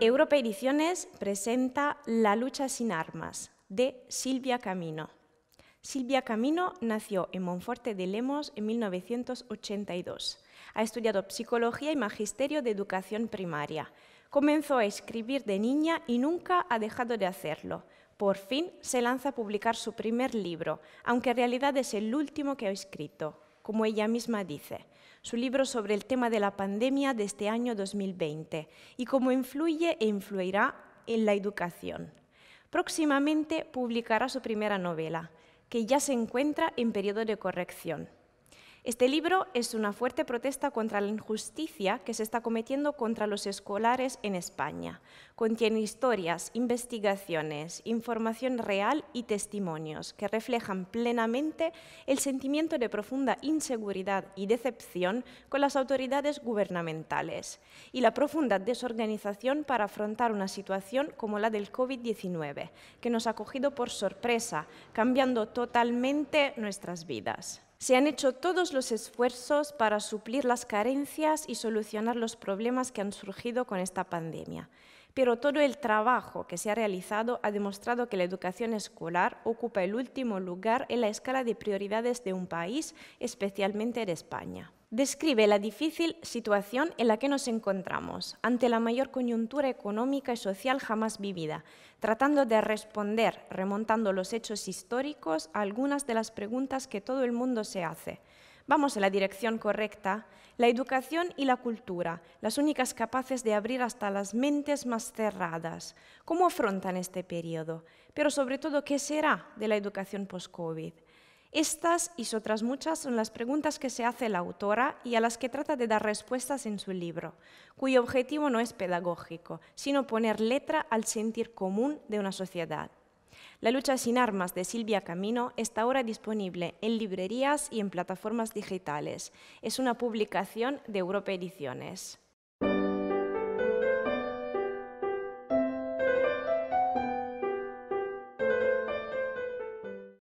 Europa Ediciones presenta La lucha sin armas de Silvia Camino. Silvia Camino nació en Monforte de Lemos en 1982. Ha estudiado psicología y magisterio de educación primaria. Comenzó a escribir de niña y nunca ha dejado de hacerlo. Por fin se lanza a publicar su primer libro, aunque en realidad es el último que ha escrito como ella misma dice, su libro sobre el tema de la pandemia de este año 2020 y cómo influye e influirá en la educación. Próximamente publicará su primera novela, que ya se encuentra en periodo de corrección. Este libro es una fuerte protesta contra la injusticia que se está cometiendo contra los escolares en España. Contiene historias, investigaciones, información real y testimonios que reflejan plenamente el sentimiento de profunda inseguridad y decepción con las autoridades gubernamentales y la profunda desorganización para afrontar una situación como la del COVID-19, que nos ha cogido por sorpresa, cambiando totalmente nuestras vidas. Se han hecho todos los esfuerzos para suplir las carencias y solucionar los problemas que han surgido con esta pandemia, pero todo el trabajo que se ha realizado ha demostrado que la educación escolar ocupa el último lugar en la escala de prioridades de un país, especialmente de España describe la difícil situación en la que nos encontramos ante la mayor coyuntura económica y social jamás vivida, tratando de responder, remontando los hechos históricos, a algunas de las preguntas que todo el mundo se hace. Vamos en la dirección correcta. La educación y la cultura, las únicas capaces de abrir hasta las mentes más cerradas. ¿Cómo afrontan este periodo? Pero sobre todo, ¿qué será de la educación post-COVID? Estas y otras muchas son las preguntas que se hace la autora y a las que trata de dar respuestas en su libro, cuyo objetivo no es pedagógico, sino poner letra al sentir común de una sociedad. La lucha sin armas de Silvia Camino está ahora disponible en librerías y en plataformas digitales. Es una publicación de Europa Ediciones.